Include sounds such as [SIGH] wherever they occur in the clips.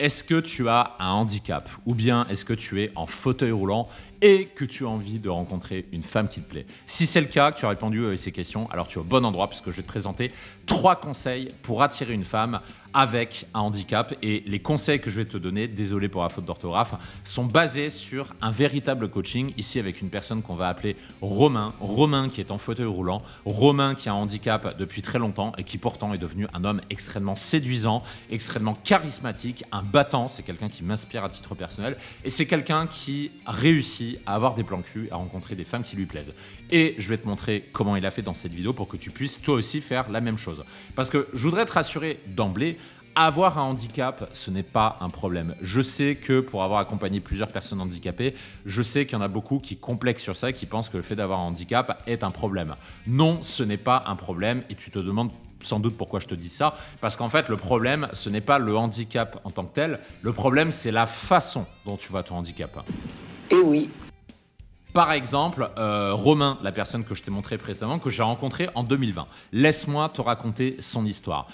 Est-ce que tu as un handicap ou bien est-ce que tu es en fauteuil roulant et que tu as envie de rencontrer une femme qui te plaît Si c'est le cas, que tu as répondu à ces questions, alors tu es au bon endroit puisque je vais te présenter trois conseils pour attirer une femme avec un handicap. Et les conseils que je vais te donner, désolé pour la faute d'orthographe, sont basés sur un véritable coaching, ici avec une personne qu'on va appeler Romain. Romain qui est en fauteuil roulant, Romain qui a un handicap depuis très longtemps et qui pourtant est devenu un homme extrêmement séduisant, extrêmement charismatique, un battant. C'est quelqu'un qui m'inspire à titre personnel et c'est quelqu'un qui réussit à avoir des plans cul, à rencontrer des femmes qui lui plaisent. Et je vais te montrer comment il a fait dans cette vidéo pour que tu puisses toi aussi faire la même chose. Parce que je voudrais te rassurer d'emblée, avoir un handicap, ce n'est pas un problème. Je sais que pour avoir accompagné plusieurs personnes handicapées, je sais qu'il y en a beaucoup qui complexent sur ça, qui pensent que le fait d'avoir un handicap est un problème. Non, ce n'est pas un problème et tu te demandes sans doute pourquoi je te dis ça, parce qu'en fait, le problème, ce n'est pas le handicap en tant que tel, le problème, c'est la façon dont tu vois ton handicap. Eh oui. Par exemple, euh, Romain, la personne que je t'ai montré précédemment, que j'ai rencontré en 2020. Laisse-moi te raconter son histoire.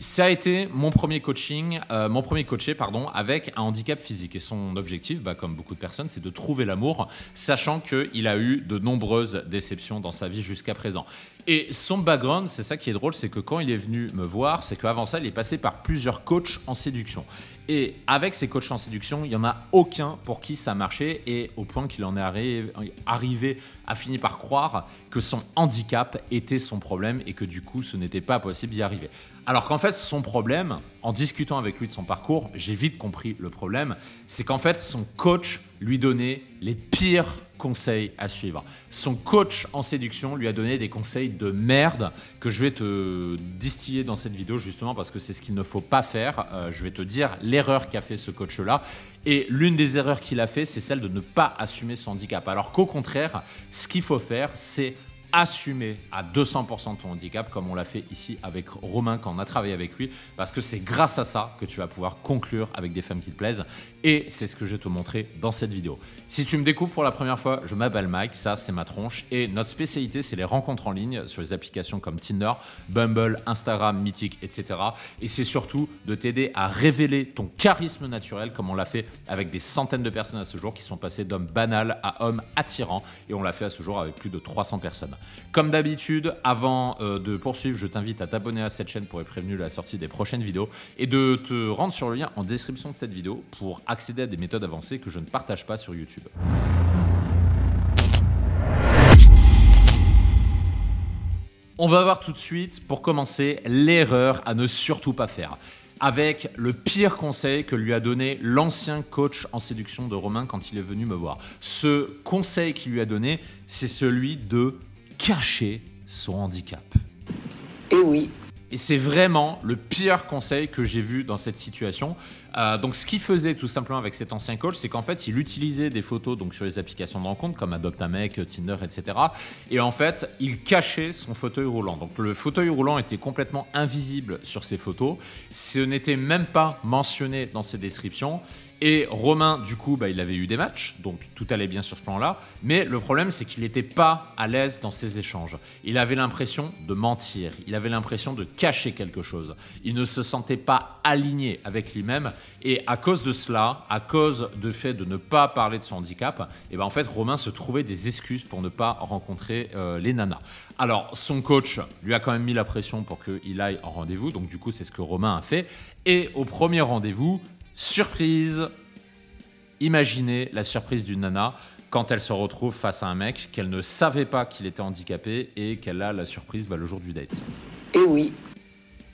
Ça a été mon premier coaching, euh, mon premier coaché pardon, avec un handicap physique. Et son objectif, bah, comme beaucoup de personnes, c'est de trouver l'amour, sachant qu'il a eu de nombreuses déceptions dans sa vie jusqu'à présent. Et son background, c'est ça qui est drôle, c'est que quand il est venu me voir, c'est qu'avant ça, il est passé par plusieurs coachs en séduction. Et avec ces coachs en séduction, il n'y en a aucun pour qui ça marchait et au point qu'il en est arrivé, arrivé à finir par croire que son handicap était son problème et que du coup, ce n'était pas possible d'y arriver. Alors qu'en fait, son problème, en discutant avec lui de son parcours, j'ai vite compris le problème, c'est qu'en fait, son coach lui donnait les pires conseils à suivre. Son coach en séduction lui a donné des conseils de merde que je vais te distiller dans cette vidéo justement parce que c'est ce qu'il ne faut pas faire. Euh, je vais te dire l'erreur qu'a fait ce coach-là. Et l'une des erreurs qu'il a fait, c'est celle de ne pas assumer son handicap. Alors qu'au contraire, ce qu'il faut faire, c'est assumer à 200% ton handicap, comme on l'a fait ici avec Romain quand on a travaillé avec lui, parce que c'est grâce à ça que tu vas pouvoir conclure avec des femmes qui te plaisent, et c'est ce que je vais te montrer dans cette vidéo. Si tu me découvres pour la première fois, je m'appelle Mike, ça c'est ma tronche, et notre spécialité c'est les rencontres en ligne sur les applications comme Tinder, Bumble, Instagram, Mythic, etc. Et c'est surtout de t'aider à révéler ton charisme naturel, comme on l'a fait avec des centaines de personnes à ce jour qui sont passées d'hommes banals à hommes attirants, et on l'a fait à ce jour avec plus de 300 personnes. Comme d'habitude, avant euh, de poursuivre, je t'invite à t'abonner à cette chaîne pour être prévenu de la sortie des prochaines vidéos et de te rendre sur le lien en description de cette vidéo pour accéder à des méthodes avancées que je ne partage pas sur YouTube. On va voir tout de suite, pour commencer, l'erreur à ne surtout pas faire avec le pire conseil que lui a donné l'ancien coach en séduction de Romain quand il est venu me voir. Ce conseil qu'il lui a donné, c'est celui de cacher son handicap. Et eh oui. Et c'est vraiment le pire conseil que j'ai vu dans cette situation. Euh, donc, ce qu'il faisait tout simplement avec cet ancien coach, c'est qu'en fait, il utilisait des photos donc sur les applications de rencontre comme Adopt a Mec, Tinder, etc. Et en fait, il cachait son fauteuil roulant. Donc, le fauteuil roulant était complètement invisible sur ces photos. Ce n'était même pas mentionné dans ses descriptions. Et Romain, du coup, bah, il avait eu des matchs, donc tout allait bien sur ce plan-là. Mais le problème, c'est qu'il n'était pas à l'aise dans ses échanges. Il avait l'impression de mentir, il avait l'impression de cacher quelque chose. Il ne se sentait pas aligné avec lui-même. Et à cause de cela, à cause du fait de ne pas parler de son handicap, et eh ben, en fait, Romain se trouvait des excuses pour ne pas rencontrer euh, les nanas. Alors, son coach lui a quand même mis la pression pour qu'il aille en rendez-vous. Donc, du coup, c'est ce que Romain a fait. Et au premier rendez-vous, Surprise Imaginez la surprise d'une nana quand elle se retrouve face à un mec qu'elle ne savait pas qu'il était handicapé et qu'elle a la surprise bah, le jour du date. Et eh oui.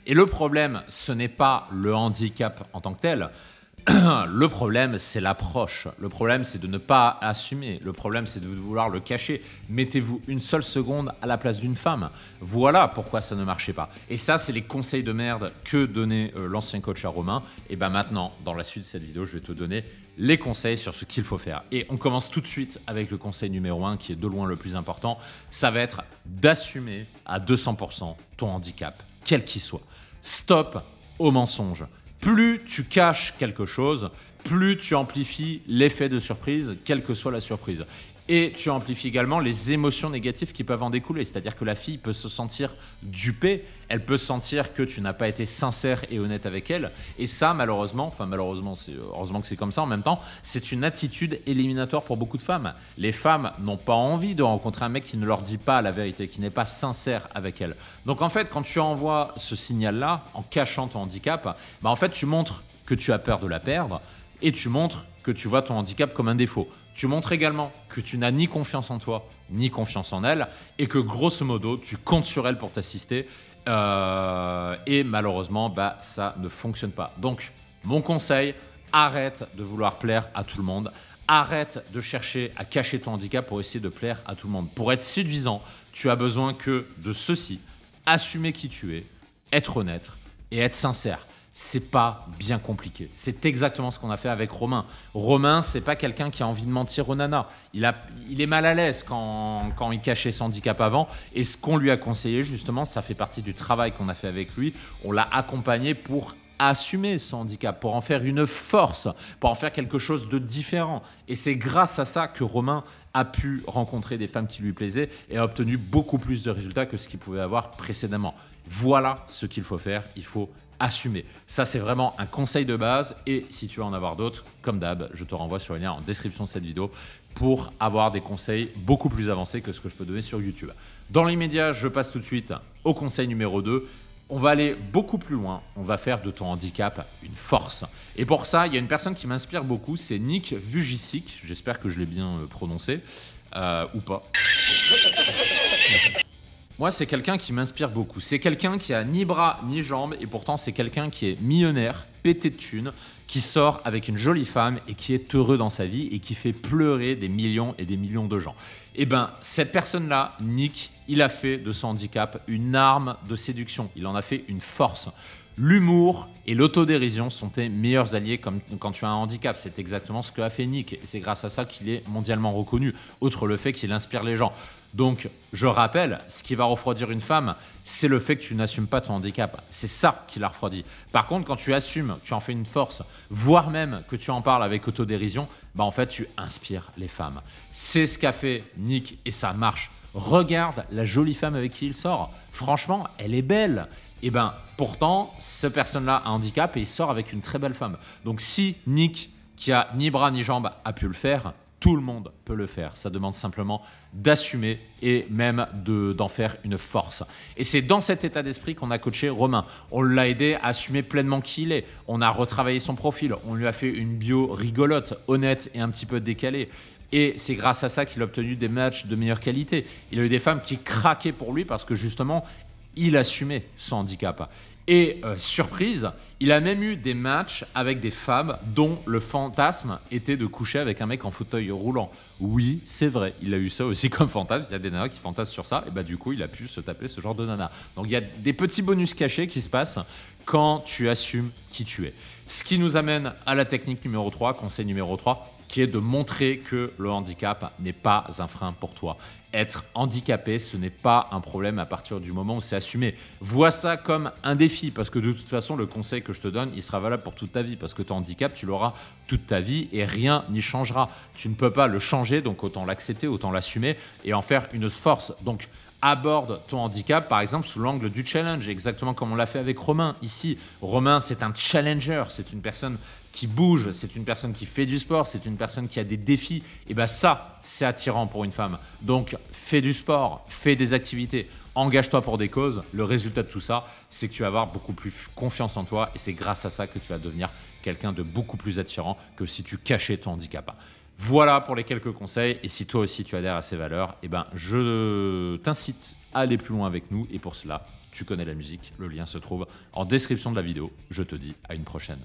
Et le problème, ce n'est pas le handicap en tant que tel, [CLEARS THROAT] le problème, c'est l'approche. Le problème, c'est de ne pas assumer. Le problème, c'est de vouloir le cacher. Mettez-vous une seule seconde à la place d'une femme. Voilà pourquoi ça ne marchait pas. Et ça, c'est les conseils de merde que donnait euh, l'ancien coach à Romain. Et bien maintenant, dans la suite de cette vidéo, je vais te donner les conseils sur ce qu'il faut faire. Et on commence tout de suite avec le conseil numéro 1 qui est de loin le plus important. Ça va être d'assumer à 200% ton handicap, quel qu'il soit. Stop aux mensonges. Plus tu caches quelque chose, plus tu amplifies l'effet de surprise, quelle que soit la surprise. Et tu amplifies également les émotions négatives qui peuvent en découler. C'est-à-dire que la fille peut se sentir dupée, elle peut sentir que tu n'as pas été sincère et honnête avec elle. Et ça, malheureusement, enfin malheureusement, c'est heureusement que c'est comme ça en même temps, c'est une attitude éliminatoire pour beaucoup de femmes. Les femmes n'ont pas envie de rencontrer un mec qui ne leur dit pas la vérité, qui n'est pas sincère avec elles. Donc en fait, quand tu envoies ce signal-là, en cachant ton handicap, bah en fait, tu montres que tu as peur de la perdre, et tu montres que tu vois ton handicap comme un défaut. Tu montres également que tu n'as ni confiance en toi, ni confiance en elle, et que grosso modo, tu comptes sur elle pour t'assister. Euh, et malheureusement, bah, ça ne fonctionne pas. Donc, mon conseil, arrête de vouloir plaire à tout le monde. Arrête de chercher à cacher ton handicap pour essayer de plaire à tout le monde. Pour être séduisant, tu as besoin que de ceci, assumer qui tu es, être honnête et être sincère c'est pas bien compliqué. C'est exactement ce qu'on a fait avec Romain. Romain, c'est pas quelqu'un qui a envie de mentir au nana. Il, a, il est mal à l'aise quand, quand, il cachait son handicap avant. Et ce qu'on lui a conseillé, justement, ça fait partie du travail qu'on a fait avec lui. On l'a accompagné pour assumer son handicap, pour en faire une force, pour en faire quelque chose de différent. Et c'est grâce à ça que Romain a pu rencontrer des femmes qui lui plaisaient et a obtenu beaucoup plus de résultats que ce qu'il pouvait avoir précédemment. Voilà ce qu'il faut faire, il faut assumer. Ça, c'est vraiment un conseil de base. Et si tu veux en avoir d'autres, comme d'hab, je te renvoie sur le lien en description de cette vidéo pour avoir des conseils beaucoup plus avancés que ce que je peux donner sur YouTube. Dans l'immédiat, je passe tout de suite au conseil numéro 2. On va aller beaucoup plus loin. On va faire de ton handicap une force. Et pour ça, il y a une personne qui m'inspire beaucoup, c'est Nick Vujicic. J'espère que je l'ai bien euh, prononcé. Euh, ou pas. [LAUGHS] Moi, c'est quelqu'un qui m'inspire beaucoup. C'est quelqu'un qui a ni bras ni jambes et pourtant c'est quelqu'un qui est millionnaire, pété de thunes, qui sort avec une jolie femme et qui est heureux dans sa vie et qui fait pleurer des millions et des millions de gens. Eh bien cette personne-là, Nick, il a fait de son handicap une arme de séduction. Il en a fait une force. L'humour et l'autodérision sont tes meilleurs alliés comme quand tu as un handicap. C'est exactement ce que a fait Nick. C'est grâce à ça qu'il est mondialement reconnu, outre le fait qu'il inspire les gens. Donc, je rappelle, ce qui va refroidir une femme, c'est le fait que tu n'assumes pas ton handicap. C'est ça qui la refroidit. Par contre, quand tu assumes, tu en fais une force, voire même que tu en parles avec autodérision, bah en fait, tu inspires les femmes. C'est ce qu'a fait Nick et ça marche. Regarde la jolie femme avec qui il sort. Franchement, elle est belle. Et eh ben, pourtant, cette personne-là a un handicap et il sort avec une très belle femme. Donc, si Nick, qui a ni bras ni jambes, a pu le faire, tout le monde peut le faire. Ça demande simplement d'assumer et même d'en faire une force. Et c'est dans cet état d'esprit qu'on a coaché Romain. On l'a aidé à assumer pleinement qui il est. On a retravaillé son profil. On lui a fait une bio rigolote, honnête et un petit peu décalée. Et c'est grâce à ça qu'il a obtenu des matchs de meilleure qualité. Il a eu des femmes qui craquaient pour lui parce que justement, il assumait son handicap. Et euh, surprise, il a même eu des matchs avec des femmes dont le fantasme était de coucher avec un mec en fauteuil roulant. Oui, c'est vrai, il a eu ça aussi [LAUGHS] comme fantasme. Il y a des nanas qui fantasment sur ça, et bah du coup, il a pu se taper ce genre de nana. Donc il y a des petits bonus cachés qui se passent quand tu assumes qui tu es. Ce qui nous amène à la technique numéro 3, conseil numéro 3, qui est de montrer que le handicap n'est pas un frein pour toi. Être handicapé, ce n'est pas un problème à partir du moment où c'est assumé. Vois ça comme un défi, parce que de toute façon, le conseil que je te donne, il sera valable pour toute ta vie, parce que ton handicap, tu l'auras toute ta vie et rien n'y changera. Tu ne peux pas le changer, donc autant l'accepter, autant l'assumer et en faire une force. Donc, aborde ton handicap, par exemple, sous l'angle du challenge, exactement comme on l'a fait avec Romain. Ici, Romain, c'est un challenger, c'est une personne qui bouge, c'est une personne qui fait du sport, c'est une personne qui a des défis. Et eh bien ça, c'est attirant pour une femme. Donc, fais du sport, fais des activités, engage-toi pour des causes. Le résultat de tout ça, c'est que tu vas avoir beaucoup plus confiance en toi et c'est grâce à ça que tu vas devenir quelqu'un de beaucoup plus attirant que si tu cachais ton handicap. Voilà pour les quelques conseils. Et si toi aussi tu adhères à ces valeurs, eh ben, je t'incite à aller plus loin avec nous. Et pour cela, tu connais la musique. Le lien se trouve en description de la vidéo. Je te dis à une prochaine.